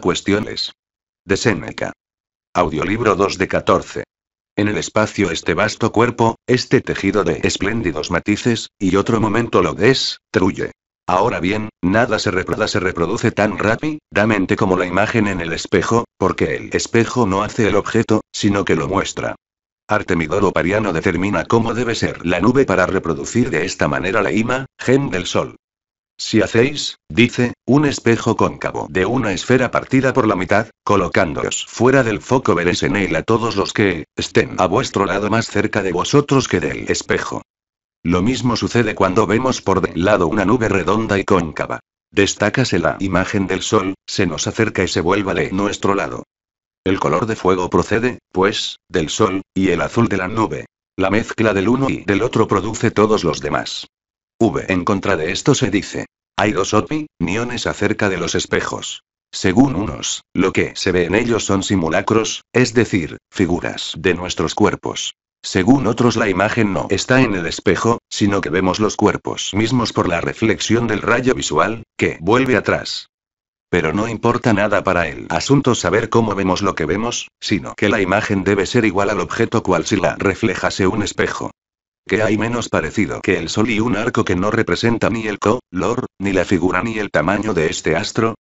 Cuestiones. De Seneca. Audiolibro 2 de 14. En el espacio este vasto cuerpo, este tejido de espléndidos matices, y otro momento lo destruye. Ahora bien, nada se, se reproduce tan rápidamente como la imagen en el espejo, porque el espejo no hace el objeto, sino que lo muestra. Artemidoro Pariano determina cómo debe ser la nube para reproducir de esta manera la imagen del sol. Si hacéis, dice, un espejo cóncavo de una esfera partida por la mitad, colocándoos fuera del foco veréis en él a todos los que estén a vuestro lado más cerca de vosotros que del espejo. Lo mismo sucede cuando vemos por del lado una nube redonda y cóncava. Destácase la imagen del sol, se nos acerca y se vuelva de nuestro lado. El color de fuego procede, pues, del sol, y el azul de la nube. La mezcla del uno y del otro produce todos los demás. V en contra de esto se dice, hay dos opiniones acerca de los espejos. Según unos, lo que se ve en ellos son simulacros, es decir, figuras de nuestros cuerpos. Según otros, la imagen no está en el espejo, sino que vemos los cuerpos mismos por la reflexión del rayo visual, que vuelve atrás. Pero no importa nada para el asunto saber cómo vemos lo que vemos, sino que la imagen debe ser igual al objeto cual si la reflejase un espejo que hay menos parecido que el Sol y un arco que no representa ni el color, ni la figura ni el tamaño de este astro?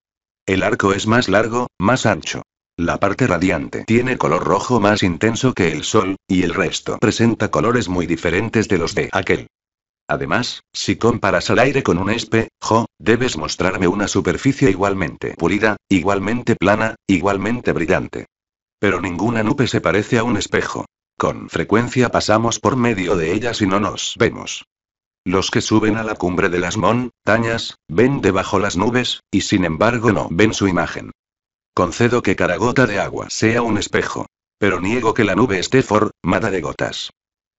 El arco es más largo, más ancho. La parte radiante tiene color rojo más intenso que el Sol, y el resto presenta colores muy diferentes de los de aquel. Además, si comparas al aire con un espejo, debes mostrarme una superficie igualmente pulida, igualmente plana, igualmente brillante. Pero ninguna nube se parece a un espejo. Con frecuencia pasamos por medio de ellas y no nos vemos. Los que suben a la cumbre de las montañas, ven debajo las nubes, y sin embargo no ven su imagen. Concedo que cada gota de agua sea un espejo. Pero niego que la nube esté formada de gotas.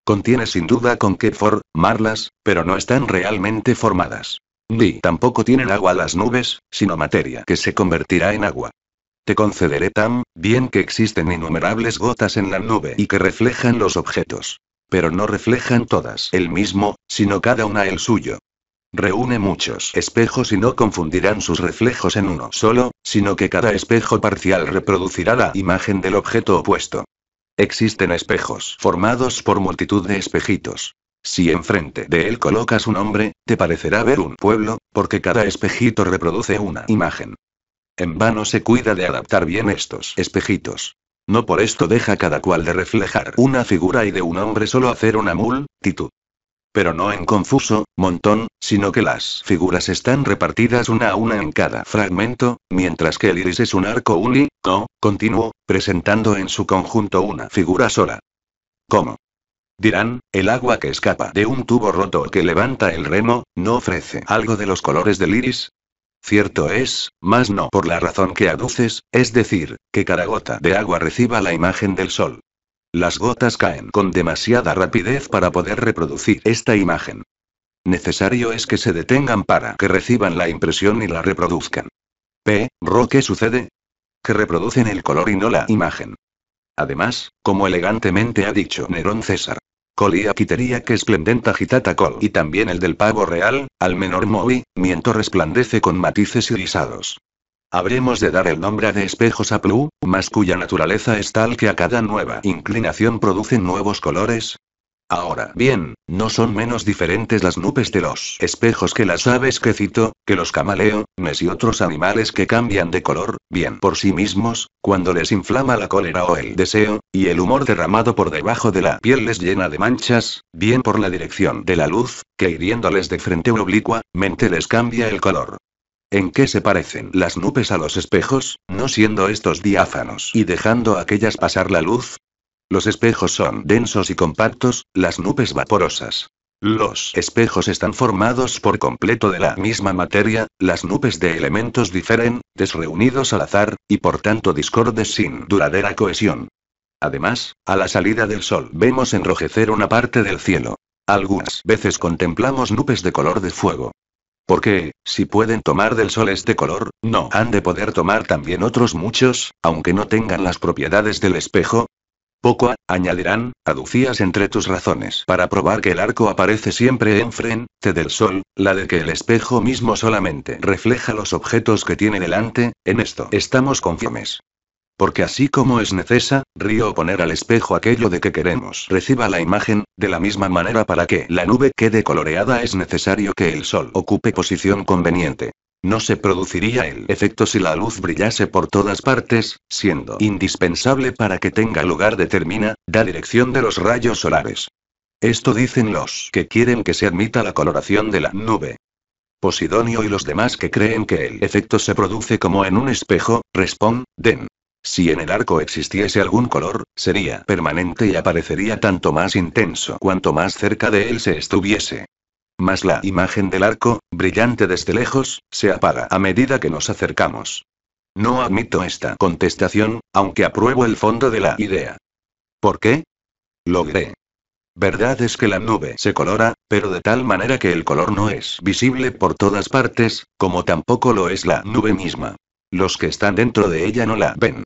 Contiene sin duda con qué formarlas, pero no están realmente formadas. Ni tampoco tienen agua las nubes, sino materia que se convertirá en agua. Te concederé tan, bien que existen innumerables gotas en la nube y que reflejan los objetos. Pero no reflejan todas el mismo, sino cada una el suyo. Reúne muchos espejos y no confundirán sus reflejos en uno solo, sino que cada espejo parcial reproducirá la imagen del objeto opuesto. Existen espejos formados por multitud de espejitos. Si enfrente de él colocas un hombre, te parecerá ver un pueblo, porque cada espejito reproduce una imagen. En vano se cuida de adaptar bien estos espejitos. No por esto deja cada cual de reflejar una figura y de un hombre solo hacer una multitud. Pero no en confuso, montón, sino que las figuras están repartidas una a una en cada fragmento, mientras que el iris es un arco uni, no, continuo, presentando en su conjunto una figura sola. ¿Cómo? Dirán, el agua que escapa de un tubo roto que levanta el remo, ¿no ofrece algo de los colores del iris? Cierto es, más no por la razón que aduces, es decir, que cada gota de agua reciba la imagen del sol. Las gotas caen con demasiada rapidez para poder reproducir esta imagen. Necesario es que se detengan para que reciban la impresión y la reproduzcan. P. Ro, ¿qué sucede? Que reproducen el color y no la imagen. Además, como elegantemente ha dicho Nerón César, Colia y que esplendenta gitata col y también el del pavo real, al menor movi, miento resplandece con matices irisados. Habremos de dar el nombre de espejos a plu, mas cuya naturaleza es tal que a cada nueva inclinación producen nuevos colores, Ahora bien, no son menos diferentes las nubes de los espejos que las aves que cito, que los camaleones y otros animales que cambian de color, bien por sí mismos, cuando les inflama la cólera o el deseo, y el humor derramado por debajo de la piel les llena de manchas, bien por la dirección de la luz, que hiriéndoles de frente u oblicua, mente les cambia el color. ¿En qué se parecen las nubes a los espejos, no siendo estos diáfanos y dejando aquellas pasar la luz? Los espejos son densos y compactos, las nubes vaporosas. Los espejos están formados por completo de la misma materia, las nubes de elementos difieren, desreunidos al azar, y por tanto discordes sin duradera cohesión. Además, a la salida del sol vemos enrojecer una parte del cielo. Algunas veces contemplamos nubes de color de fuego. Porque, si pueden tomar del sol este color, no han de poder tomar también otros muchos, aunque no tengan las propiedades del espejo, poco añadirán, aducías entre tus razones para probar que el arco aparece siempre enfrente del sol, la de que el espejo mismo solamente refleja los objetos que tiene delante, en esto estamos conformes. Porque así como es necesa, río poner al espejo aquello de que queremos reciba la imagen, de la misma manera para que la nube quede coloreada es necesario que el sol ocupe posición conveniente. No se produciría el efecto si la luz brillase por todas partes, siendo indispensable para que tenga lugar determina, la dirección de los rayos solares. Esto dicen los que quieren que se admita la coloración de la nube. Posidonio y los demás que creen que el efecto se produce como en un espejo, responden. Si en el arco existiese algún color, sería permanente y aparecería tanto más intenso cuanto más cerca de él se estuviese. Mas la imagen del arco, brillante desde lejos, se apaga a medida que nos acercamos. No admito esta contestación, aunque apruebo el fondo de la idea. ¿Por qué? Logré. Verdad es que la nube se colora, pero de tal manera que el color no es visible por todas partes, como tampoco lo es la nube misma. Los que están dentro de ella no la ven.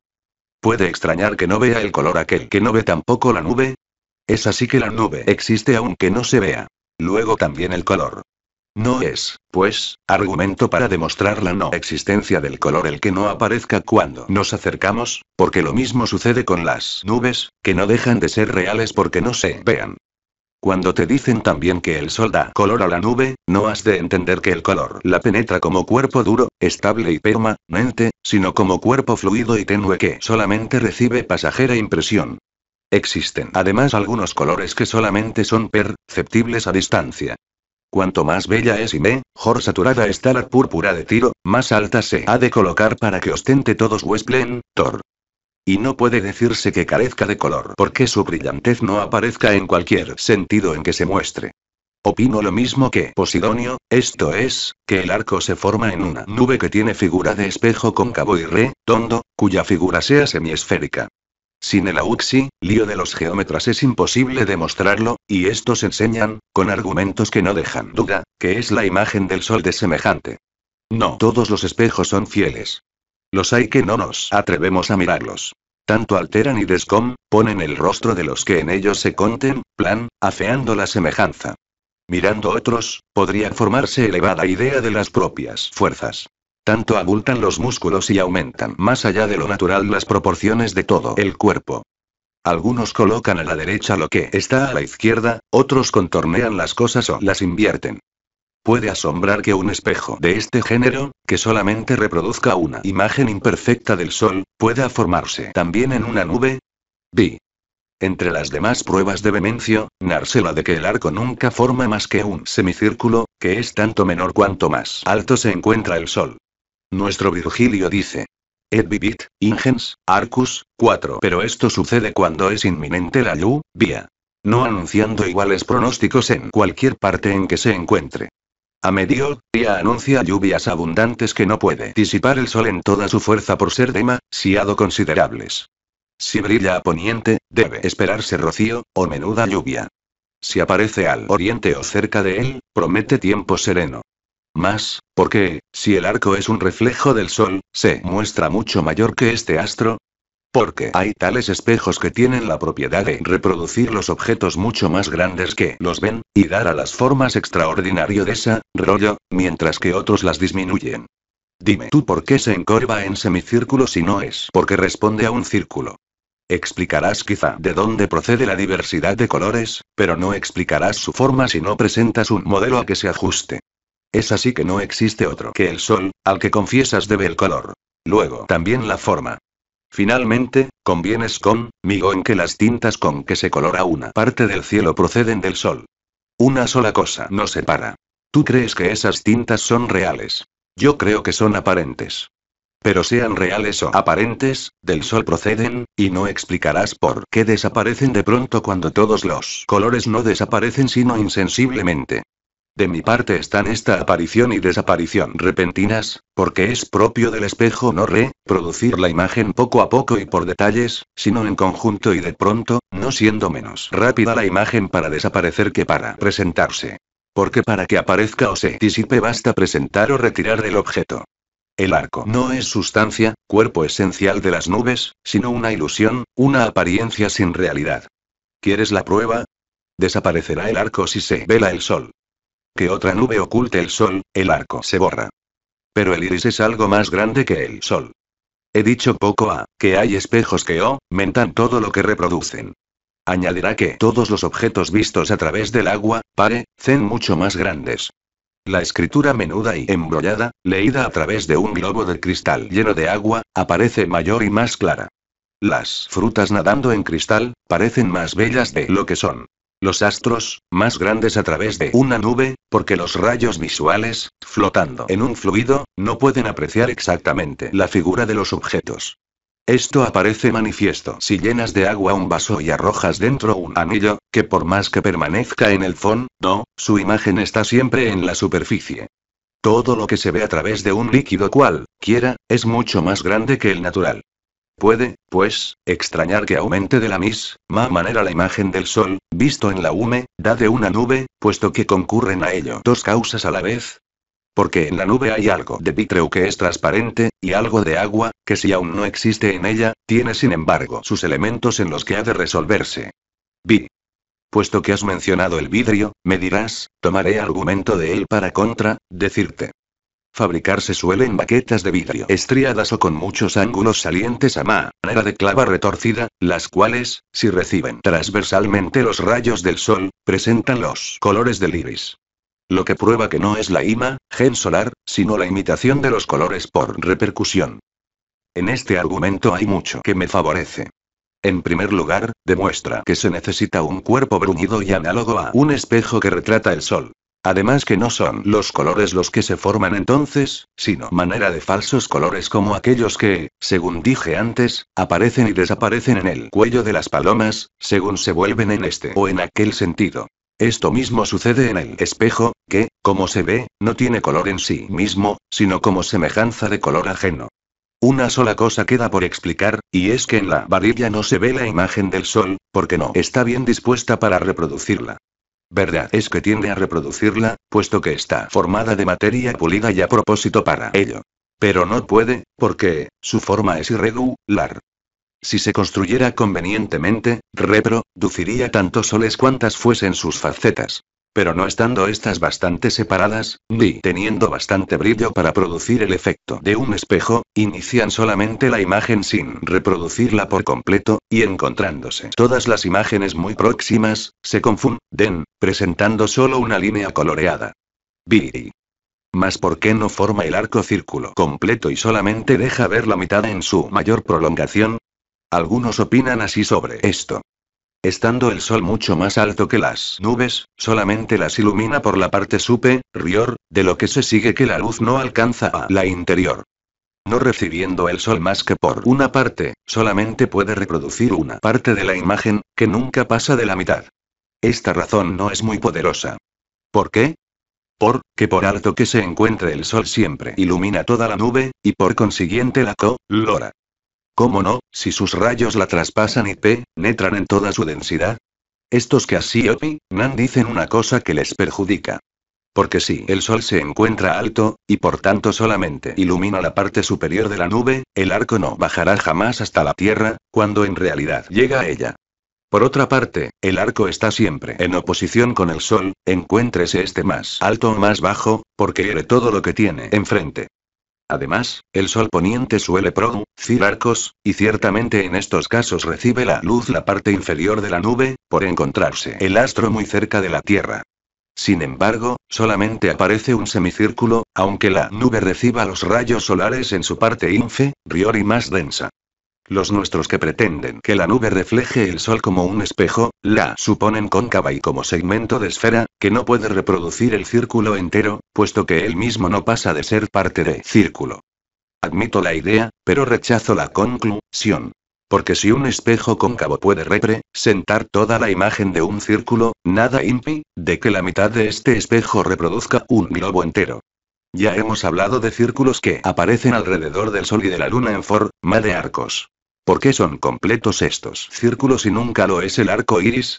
Puede extrañar que no vea el color aquel que no ve tampoco la nube. Es así que la nube existe aunque no se vea. Luego también el color. No es, pues, argumento para demostrar la no existencia del color el que no aparezca cuando nos acercamos, porque lo mismo sucede con las nubes, que no dejan de ser reales porque no se vean. Cuando te dicen también que el sol da color a la nube, no has de entender que el color la penetra como cuerpo duro, estable y permanente, sino como cuerpo fluido y tenue que solamente recibe pasajera impresión, Existen además algunos colores que solamente son perceptibles a distancia. Cuanto más bella es y mejor saturada está la púrpura de tiro, más alta se ha de colocar para que ostente todo su esplendor. Y no puede decirse que carezca de color porque su brillantez no aparezca en cualquier sentido en que se muestre. Opino lo mismo que Posidonio, esto es, que el arco se forma en una nube que tiene figura de espejo cóncavo y redondo, cuya figura sea semiesférica. Sin el auxi, lío de los geómetras es imposible demostrarlo, y estos enseñan, con argumentos que no dejan duda, que es la imagen del sol de semejante. No todos los espejos son fieles. Los hay que no nos atrevemos a mirarlos. Tanto alteran y descomponen el rostro de los que en ellos se plan, afeando la semejanza. Mirando otros, podría formarse elevada idea de las propias fuerzas. Tanto abultan los músculos y aumentan más allá de lo natural las proporciones de todo el cuerpo. Algunos colocan a la derecha lo que está a la izquierda, otros contornean las cosas o las invierten. Puede asombrar que un espejo de este género, que solamente reproduzca una imagen imperfecta del Sol, pueda formarse también en una nube. Vi. Entre las demás pruebas de Vemencio, Narsela de que el arco nunca forma más que un semicírculo, que es tanto menor cuanto más alto se encuentra el Sol. Nuestro Virgilio dice. Et vivit, ingens, arcus, 4. Pero esto sucede cuando es inminente la lluvia. No anunciando iguales pronósticos en cualquier parte en que se encuentre. A mediodía anuncia lluvias abundantes que no puede disipar el sol en toda su fuerza por ser demasiado considerables. Si brilla a poniente, debe esperarse rocío, o menuda lluvia. Si aparece al oriente o cerca de él, promete tiempo sereno. Más, porque, si el arco es un reflejo del Sol, se muestra mucho mayor que este astro. Porque hay tales espejos que tienen la propiedad de reproducir los objetos mucho más grandes que los ven, y dar a las formas extraordinario de esa, rollo, mientras que otros las disminuyen. Dime tú por qué se encorva en semicírculo si no es porque responde a un círculo. Explicarás quizá de dónde procede la diversidad de colores, pero no explicarás su forma si no presentas un modelo a que se ajuste. Es así que no existe otro que el sol, al que confiesas debe el color. Luego también la forma. Finalmente, convienes con, en que las tintas con que se colora una parte del cielo proceden del sol. Una sola cosa nos separa. Tú crees que esas tintas son reales. Yo creo que son aparentes. Pero sean reales o aparentes, del sol proceden, y no explicarás por qué desaparecen de pronto cuando todos los colores no desaparecen sino insensiblemente. De mi parte están esta aparición y desaparición repentinas, porque es propio del espejo no reproducir la imagen poco a poco y por detalles, sino en conjunto y de pronto, no siendo menos rápida la imagen para desaparecer que para presentarse. Porque para que aparezca o se disipe basta presentar o retirar el objeto. El arco no es sustancia, cuerpo esencial de las nubes, sino una ilusión, una apariencia sin realidad. ¿Quieres la prueba? Desaparecerá el arco si se vela el sol que otra nube oculte el sol, el arco se borra. Pero el iris es algo más grande que el sol. He dicho poco a, que hay espejos que o, mentan todo lo que reproducen. Añadirá que todos los objetos vistos a través del agua, pare, mucho más grandes. La escritura menuda y embrollada, leída a través de un globo de cristal lleno de agua, aparece mayor y más clara. Las frutas nadando en cristal, parecen más bellas de lo que son los astros, más grandes a través de una nube, porque los rayos visuales, flotando en un fluido, no pueden apreciar exactamente la figura de los objetos. Esto aparece manifiesto si llenas de agua un vaso y arrojas dentro un anillo, que por más que permanezca en el fondo, su imagen está siempre en la superficie. Todo lo que se ve a través de un líquido cual, quiera, es mucho más grande que el natural. Puede, pues, extrañar que aumente de la misma manera la imagen del sol, visto en la hume, da de una nube, puesto que concurren a ello dos causas a la vez. Porque en la nube hay algo de vitreo que es transparente, y algo de agua, que si aún no existe en ella, tiene sin embargo sus elementos en los que ha de resolverse. Vi. Puesto que has mencionado el vidrio, me dirás, tomaré argumento de él para contra, decirte. Fabricarse suelen baquetas de vidrio estriadas o con muchos ángulos salientes a manera de clava retorcida, las cuales, si reciben transversalmente los rayos del sol, presentan los colores del iris. Lo que prueba que no es la ima, gen solar, sino la imitación de los colores por repercusión. En este argumento hay mucho que me favorece. En primer lugar, demuestra que se necesita un cuerpo bruñido y análogo a un espejo que retrata el sol. Además que no son los colores los que se forman entonces, sino manera de falsos colores como aquellos que, según dije antes, aparecen y desaparecen en el cuello de las palomas, según se vuelven en este o en aquel sentido. Esto mismo sucede en el espejo, que, como se ve, no tiene color en sí mismo, sino como semejanza de color ajeno. Una sola cosa queda por explicar, y es que en la varilla no se ve la imagen del sol, porque no está bien dispuesta para reproducirla. Verdad es que tiende a reproducirla, puesto que está formada de materia pulida y a propósito para ello. Pero no puede, porque, su forma es irregular. Si se construyera convenientemente, reproduciría tantos soles cuantas fuesen sus facetas. Pero no estando estas bastante separadas, ni teniendo bastante brillo para producir el efecto de un espejo, inician solamente la imagen sin reproducirla por completo, y encontrándose todas las imágenes muy próximas, se confunden, presentando solo una línea coloreada. Vi Mas ¿por qué no forma el arco círculo completo y solamente deja ver la mitad en su mayor prolongación? Algunos opinan así sobre esto. Estando el sol mucho más alto que las nubes, solamente las ilumina por la parte superior, de lo que se sigue que la luz no alcanza a la interior. No recibiendo el sol más que por una parte, solamente puede reproducir una parte de la imagen, que nunca pasa de la mitad. Esta razón no es muy poderosa. ¿Por qué? Porque por alto que se encuentre el sol siempre ilumina toda la nube, y por consiguiente la colora. ¿Cómo no, si sus rayos la traspasan y penetran en toda su densidad? Estos que así opi, nan dicen una cosa que les perjudica. Porque si el sol se encuentra alto, y por tanto solamente ilumina la parte superior de la nube, el arco no bajará jamás hasta la tierra, cuando en realidad llega a ella. Por otra parte, el arco está siempre en oposición con el sol, encuéntrese este más alto o más bajo, porque todo lo que tiene enfrente. Además, el sol poniente suele producir arcos, y ciertamente en estos casos recibe la luz la parte inferior de la nube, por encontrarse el astro muy cerca de la Tierra. Sin embargo, solamente aparece un semicírculo, aunque la nube reciba los rayos solares en su parte inferior y más densa. Los nuestros que pretenden que la nube refleje el sol como un espejo, la suponen cóncava y como segmento de esfera, que no puede reproducir el círculo entero, puesto que él mismo no pasa de ser parte de círculo. Admito la idea, pero rechazo la conclusión. Porque si un espejo cóncavo puede representar toda la imagen de un círculo, nada impide de que la mitad de este espejo reproduzca un globo entero. Ya hemos hablado de círculos que aparecen alrededor del Sol y de la Luna en forma de arcos. ¿Por qué son completos estos círculos y nunca lo es el arco iris?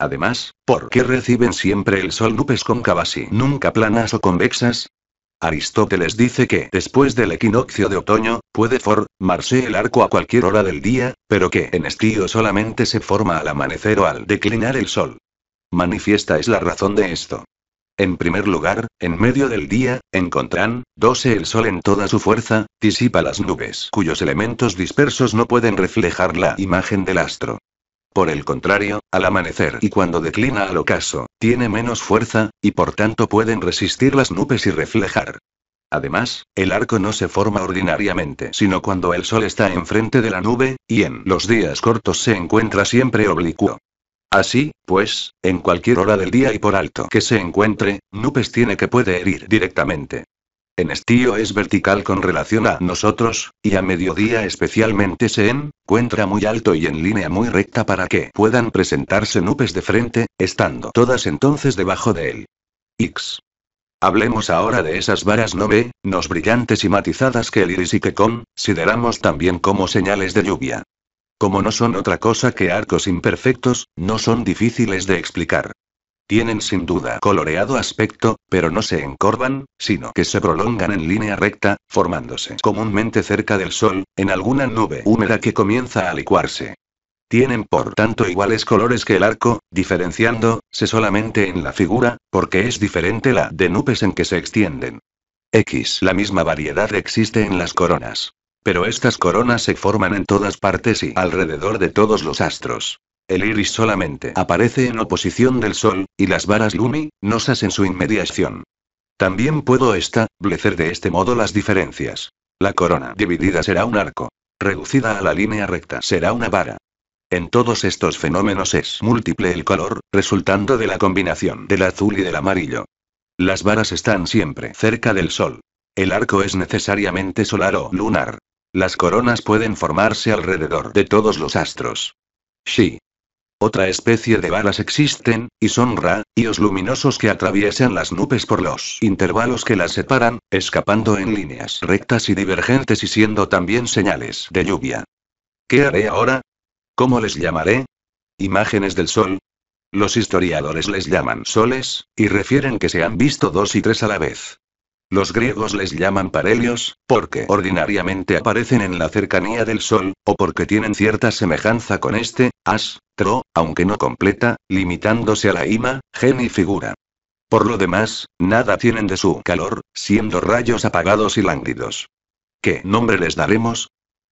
Además, ¿por qué reciben siempre el sol con cóncavas y nunca planas o convexas? Aristóteles dice que después del equinoccio de otoño, puede formarse el arco a cualquier hora del día, pero que en estío solamente se forma al amanecer o al declinar el sol. Manifiesta es la razón de esto. En primer lugar, en medio del día, encontrarán, doce el sol en toda su fuerza, disipa las nubes cuyos elementos dispersos no pueden reflejar la imagen del astro. Por el contrario, al amanecer y cuando declina al ocaso, tiene menos fuerza, y por tanto pueden resistir las nubes y reflejar. Además, el arco no se forma ordinariamente sino cuando el sol está enfrente de la nube, y en los días cortos se encuentra siempre oblicuo. Así, pues, en cualquier hora del día y por alto que se encuentre, Nupes tiene que puede herir directamente. En estío es vertical con relación a nosotros, y a mediodía especialmente se encuentra muy alto y en línea muy recta para que puedan presentarse nupes de frente, estando todas entonces debajo de él. X. Hablemos ahora de esas varas no ve, nos brillantes y matizadas que el iris y que consideramos también como señales de lluvia. Como no son otra cosa que arcos imperfectos, no son difíciles de explicar. Tienen sin duda coloreado aspecto, pero no se encorvan, sino que se prolongan en línea recta, formándose comúnmente cerca del sol, en alguna nube húmeda que comienza a licuarse. Tienen por tanto iguales colores que el arco, diferenciándose solamente en la figura, porque es diferente la de nubes en que se extienden. X. La misma variedad existe en las coronas. Pero estas coronas se forman en todas partes y alrededor de todos los astros. El iris solamente aparece en oposición del Sol, y las varas Lumi, nosas en su inmediación. También puedo establecer de este modo las diferencias. La corona dividida será un arco. Reducida a la línea recta será una vara. En todos estos fenómenos es múltiple el color, resultando de la combinación del azul y del amarillo. Las varas están siempre cerca del sol. El arco es necesariamente solar o lunar. Las coronas pueden formarse alrededor de todos los astros. Sí. Otra especie de balas existen, y son Ra, luminosos que atraviesan las nubes por los intervalos que las separan, escapando en líneas rectas y divergentes y siendo también señales de lluvia. ¿Qué haré ahora? ¿Cómo les llamaré? ¿Imágenes del sol? Los historiadores les llaman soles, y refieren que se han visto dos y tres a la vez. Los griegos les llaman parelios, porque ordinariamente aparecen en la cercanía del Sol, o porque tienen cierta semejanza con este, astro, aunque no completa, limitándose a la ima, gen y figura. Por lo demás, nada tienen de su calor, siendo rayos apagados y lánguidos. ¿Qué nombre les daremos?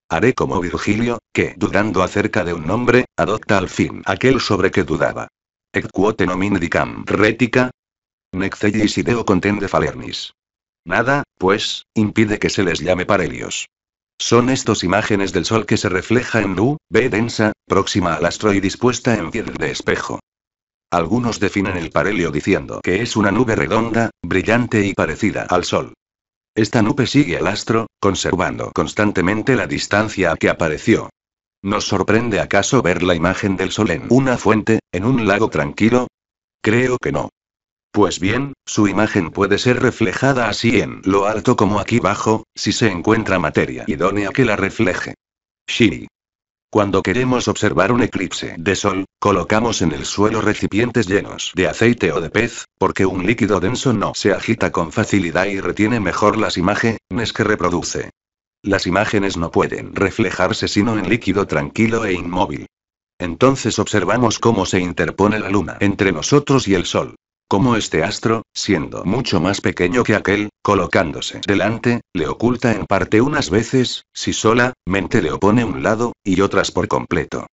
Haré como Virgilio, que, dudando acerca de un nombre, adopta al fin aquel sobre que dudaba. Ec quote nomine dicam retica? Nexellis ideo contende falernis. Nada, pues, impide que se les llame parelios. Son estas imágenes del sol que se refleja en lu, B densa, próxima al astro y dispuesta en piel de espejo. Algunos definen el parelio diciendo que es una nube redonda, brillante y parecida al sol. Esta nube sigue al astro, conservando constantemente la distancia a que apareció. ¿Nos sorprende acaso ver la imagen del sol en una fuente, en un lago tranquilo? Creo que no. Pues bien, su imagen puede ser reflejada así en lo alto como aquí abajo, si se encuentra materia idónea que la refleje. Shi Cuando queremos observar un eclipse de sol, colocamos en el suelo recipientes llenos de aceite o de pez, porque un líquido denso no se agita con facilidad y retiene mejor las imágenes que reproduce. Las imágenes no pueden reflejarse sino en líquido tranquilo e inmóvil. Entonces observamos cómo se interpone la luna entre nosotros y el sol como este astro, siendo mucho más pequeño que aquel, colocándose delante, le oculta en parte unas veces, si sola, mente le opone un lado, y otras por completo.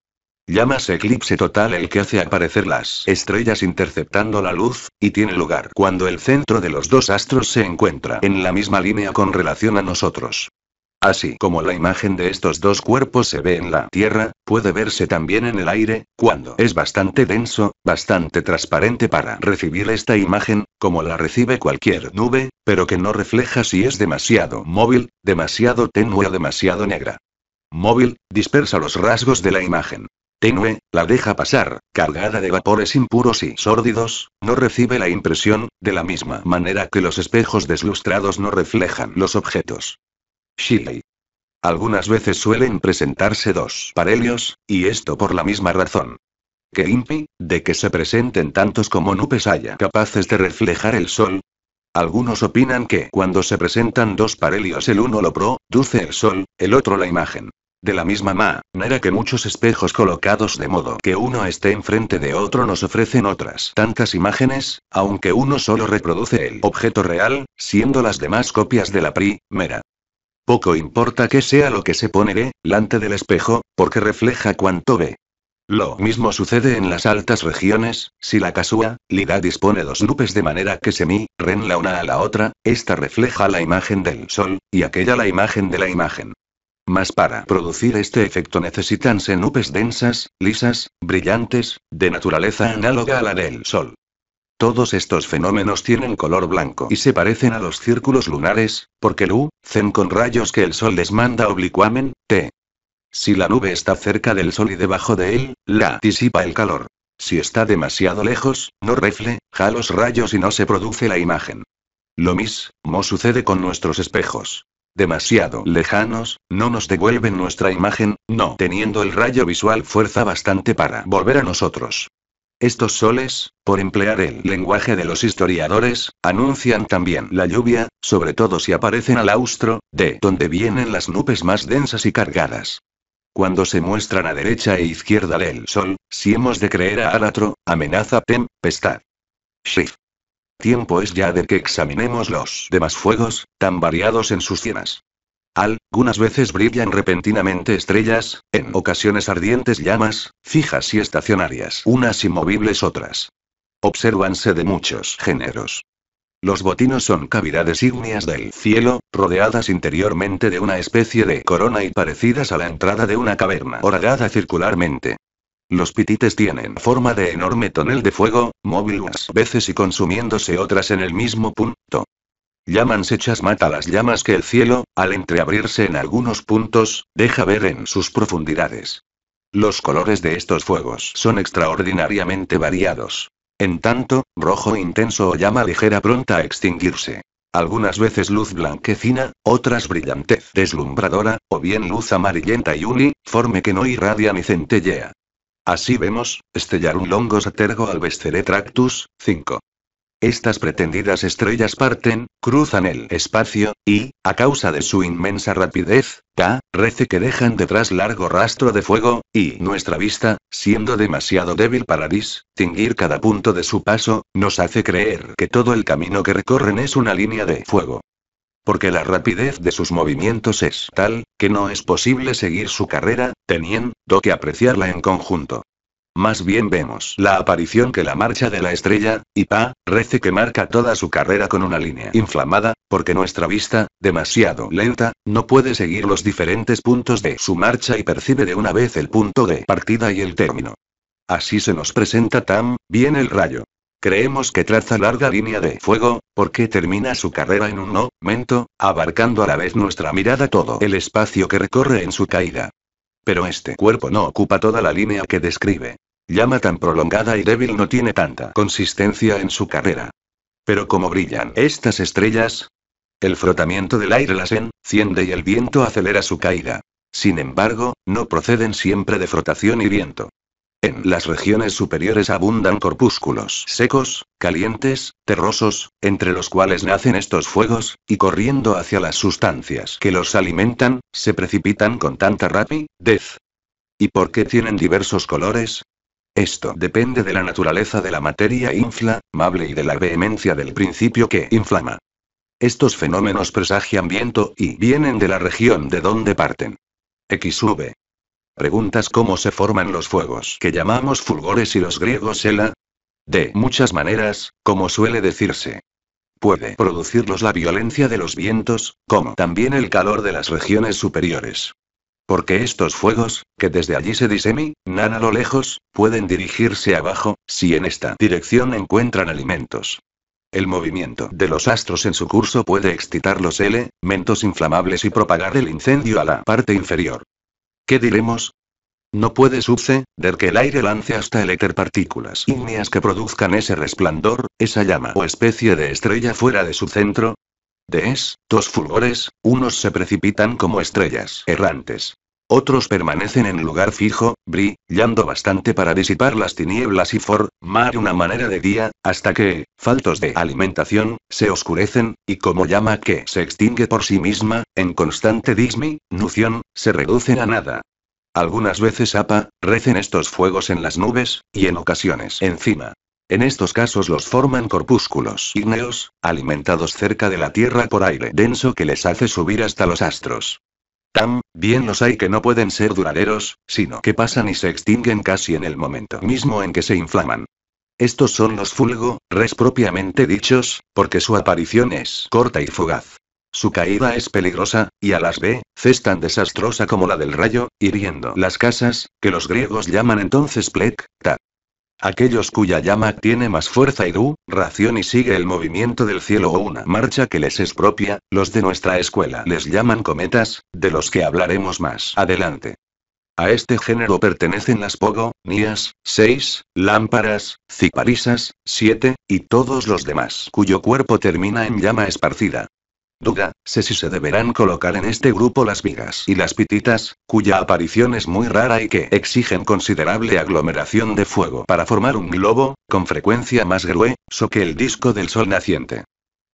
Llamas eclipse total el que hace aparecer las estrellas interceptando la luz, y tiene lugar cuando el centro de los dos astros se encuentra en la misma línea con relación a nosotros. Así como la imagen de estos dos cuerpos se ve en la Tierra, puede verse también en el aire, cuando es bastante denso, bastante transparente para recibir esta imagen, como la recibe cualquier nube, pero que no refleja si es demasiado móvil, demasiado tenue o demasiado negra. Móvil, dispersa los rasgos de la imagen. Tenue, la deja pasar, cargada de vapores impuros y sórdidos, no recibe la impresión, de la misma manera que los espejos deslustrados no reflejan los objetos. Shirley. Algunas veces suelen presentarse dos parelios, y esto por la misma razón. Que impi, de que se presenten tantos como nupes haya capaces de reflejar el sol. Algunos opinan que cuando se presentan dos parelios el uno lo produce el sol, el otro la imagen. De la misma manera que muchos espejos colocados de modo que uno esté enfrente de otro nos ofrecen otras tantas imágenes, aunque uno solo reproduce el objeto real, siendo las demás copias de la primera. Poco importa que sea lo que se pone delante del espejo, porque refleja cuanto ve. Lo mismo sucede en las altas regiones, si la casua, Lida dispone dos nubes de manera que se mi, ren la una a la otra, esta refleja la imagen del sol, y aquella la imagen de la imagen. Mas para producir este efecto necesitanse nubes densas, lisas, brillantes, de naturaleza análoga a la del sol. Todos estos fenómenos tienen color blanco y se parecen a los círculos lunares, porque Lu, Zen con rayos que el sol les manda oblicuamen, T. Si la nube está cerca del sol y debajo de él, la disipa el calor. Si está demasiado lejos, no refleja los rayos y no se produce la imagen. Lo mismo sucede con nuestros espejos. Demasiado lejanos, no nos devuelven nuestra imagen, no teniendo el rayo visual fuerza bastante para volver a nosotros. Estos soles, por emplear el lenguaje de los historiadores, anuncian también la lluvia, sobre todo si aparecen al austro, de donde vienen las nubes más densas y cargadas. Cuando se muestran a derecha e izquierda del sol, si hemos de creer a Aratro, amenaza tempestad. Shif. Tiempo es ya de que examinemos los demás fuegos, tan variados en sus cienas. Algunas veces brillan repentinamente estrellas, en ocasiones ardientes llamas, fijas y estacionarias, unas inmovibles otras. Obsérvanse de muchos géneros. Los botinos son cavidades ígneas del cielo, rodeadas interiormente de una especie de corona y parecidas a la entrada de una caverna horadada circularmente. Los pitites tienen forma de enorme tonel de fuego, móvil unas veces y consumiéndose otras en el mismo punto. Llaman hechas mata las llamas que el cielo, al entreabrirse en algunos puntos, deja ver en sus profundidades. Los colores de estos fuegos son extraordinariamente variados. En tanto, rojo intenso o llama ligera pronta a extinguirse. Algunas veces luz blanquecina, otras brillantez deslumbradora, o bien luz amarillenta y uniforme que no irradia ni centellea. Así vemos, estellar un longo satergo al Tractus, 5. Estas pretendidas estrellas parten, cruzan el espacio, y, a causa de su inmensa rapidez, rece que dejan detrás largo rastro de fuego, y nuestra vista, siendo demasiado débil para distinguir cada punto de su paso, nos hace creer que todo el camino que recorren es una línea de fuego. Porque la rapidez de sus movimientos es tal, que no es posible seguir su carrera, teniendo que apreciarla en conjunto. Más bien vemos la aparición que la marcha de la estrella, y pa, rece que marca toda su carrera con una línea inflamada, porque nuestra vista, demasiado lenta, no puede seguir los diferentes puntos de su marcha y percibe de una vez el punto de partida y el término. Así se nos presenta tan bien el rayo. Creemos que traza larga línea de fuego, porque termina su carrera en un momento, abarcando a la vez nuestra mirada todo el espacio que recorre en su caída. Pero este cuerpo no ocupa toda la línea que describe. Llama tan prolongada y débil no tiene tanta consistencia en su carrera. Pero como brillan estas estrellas, el frotamiento del aire las enciende y el viento acelera su caída. Sin embargo, no proceden siempre de frotación y viento. En las regiones superiores abundan corpúsculos secos, calientes, terrosos, entre los cuales nacen estos fuegos, y corriendo hacia las sustancias que los alimentan, se precipitan con tanta rapidez. ¿Y por qué tienen diversos colores? Esto depende de la naturaleza de la materia inflamable y de la vehemencia del principio que inflama. Estos fenómenos presagian viento y vienen de la región de donde parten. XV. Preguntas cómo se forman los fuegos que llamamos fulgores y los griegos ela. De muchas maneras, como suele decirse. Puede producirlos la violencia de los vientos, como también el calor de las regiones superiores. Porque estos fuegos, que desde allí se diseminan a lo lejos, pueden dirigirse abajo, si en esta dirección encuentran alimentos. El movimiento de los astros en su curso puede excitar los elementos inflamables y propagar el incendio a la parte inferior. ¿Qué diremos? No puede suceder que el aire lance hasta el éter partículas ígneas que produzcan ese resplandor, esa llama o especie de estrella fuera de su centro, de es, dos fulgores, unos se precipitan como estrellas errantes. Otros permanecen en lugar fijo, brillando bastante para disipar las tinieblas y formar una manera de día, hasta que, faltos de alimentación, se oscurecen, y como llama que se extingue por sí misma, en constante nución, se reducen a nada. Algunas veces apa, recen estos fuegos en las nubes, y en ocasiones encima, en estos casos los forman corpúsculos ígneos, alimentados cerca de la Tierra por aire denso que les hace subir hasta los astros. Tam, bien los hay que no pueden ser duraderos, sino que pasan y se extinguen casi en el momento mismo en que se inflaman. Estos son los fulgo, res propiamente dichos, porque su aparición es corta y fugaz. Su caída es peligrosa, y a las es tan desastrosa como la del rayo, hiriendo las casas, que los griegos llaman entonces plec, ta. Aquellos cuya llama tiene más fuerza y du, ración y sigue el movimiento del cielo o una marcha que les es propia, los de nuestra escuela les llaman cometas, de los que hablaremos más adelante. A este género pertenecen las Pogo, nias, Seis, Lámparas, Ciparisas, Siete, y todos los demás cuyo cuerpo termina en llama esparcida. Duda, sé si se deberán colocar en este grupo las vigas y las pititas, cuya aparición es muy rara y que exigen considerable aglomeración de fuego para formar un globo, con frecuencia más grueso que el disco del sol naciente.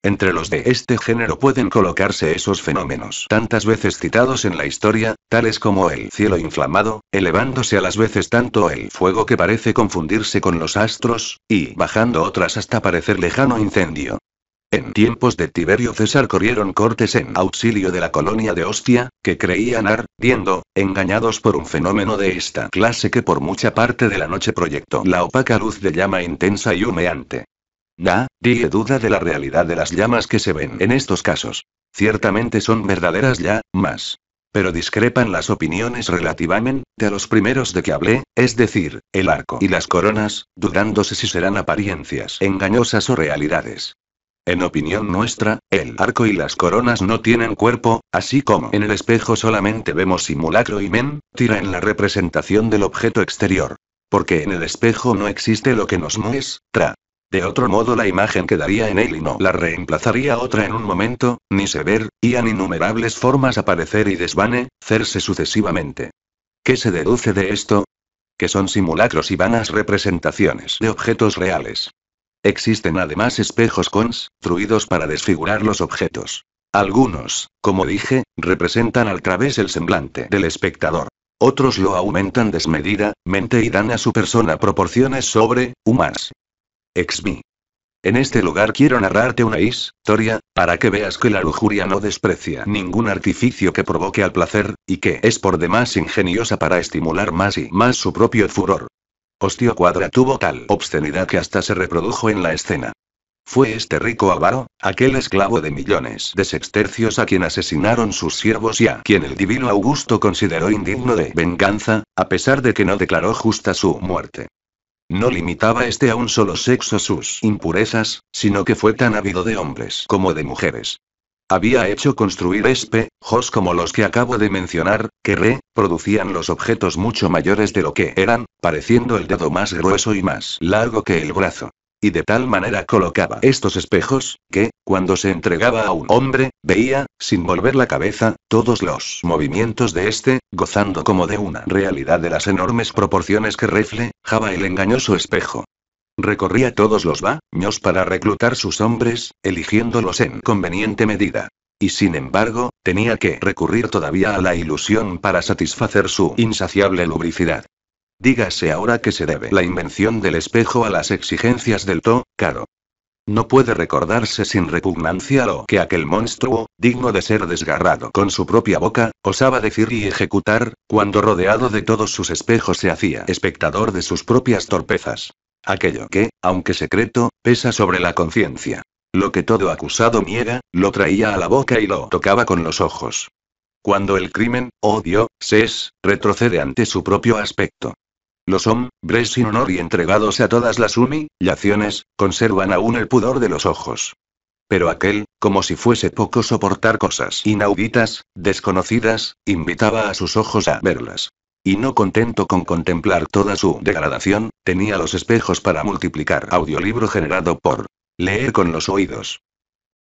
Entre los de este género pueden colocarse esos fenómenos tantas veces citados en la historia, tales como el cielo inflamado, elevándose a las veces tanto el fuego que parece confundirse con los astros, y bajando otras hasta parecer lejano incendio, en tiempos de Tiberio César corrieron cortes en auxilio de la colonia de Ostia, que creían ardiendo, engañados por un fenómeno de esta clase que por mucha parte de la noche proyectó la opaca luz de llama intensa y humeante. Da, die duda de la realidad de las llamas que se ven en estos casos. Ciertamente son verdaderas ya, más. Pero discrepan las opiniones relativamente a los primeros de que hablé, es decir, el arco y las coronas, dudándose si serán apariencias engañosas o realidades. En opinión nuestra, el arco y las coronas no tienen cuerpo, así como en el espejo solamente vemos simulacro y men, tira en la representación del objeto exterior. Porque en el espejo no existe lo que nos muestra. De otro modo la imagen quedaría en él y no la reemplazaría otra en un momento, ni se ver, y innumerables formas aparecer y desvanecerse sucesivamente. ¿Qué se deduce de esto? Que son simulacros y vanas representaciones de objetos reales. Existen además espejos construidos para desfigurar los objetos. Algunos, como dije, representan al través el semblante del espectador. Otros lo aumentan desmedidamente y dan a su persona proporciones sobre Ex-mi. En este lugar quiero narrarte una historia, para que veas que la lujuria no desprecia ningún artificio que provoque al placer, y que es por demás ingeniosa para estimular más y más su propio furor. Hostio Cuadra tuvo tal obscenidad que hasta se reprodujo en la escena. Fue este rico avaro, aquel esclavo de millones de sextercios a quien asesinaron sus siervos y a quien el divino Augusto consideró indigno de venganza, a pesar de que no declaró justa su muerte. No limitaba este a un solo sexo sus impurezas, sino que fue tan ávido de hombres como de mujeres había hecho construir espejos como los que acabo de mencionar, que re, producían los objetos mucho mayores de lo que eran, pareciendo el dedo más grueso y más largo que el brazo. Y de tal manera colocaba estos espejos, que, cuando se entregaba a un hombre, veía, sin volver la cabeza, todos los movimientos de este, gozando como de una realidad de las enormes proporciones que reflejaba el engañoso espejo. Recorría todos los baños para reclutar sus hombres, eligiéndolos en conveniente medida. Y sin embargo, tenía que recurrir todavía a la ilusión para satisfacer su insaciable lubricidad. Dígase ahora que se debe la invención del espejo a las exigencias del to, caro. No puede recordarse sin repugnancia lo que aquel monstruo, digno de ser desgarrado con su propia boca, osaba decir y ejecutar, cuando rodeado de todos sus espejos se hacía espectador de sus propias torpezas. Aquello que, aunque secreto, pesa sobre la conciencia. Lo que todo acusado niega, lo traía a la boca y lo tocaba con los ojos. Cuando el crimen, odio, se es, retrocede ante su propio aspecto. Los hombres sin honor y entregados a todas las humillaciones, conservan aún el pudor de los ojos. Pero aquel, como si fuese poco soportar cosas inauditas, desconocidas, invitaba a sus ojos a verlas. Y no contento con contemplar toda su degradación, tenía los espejos para multiplicar audiolibro generado por leer con los oídos.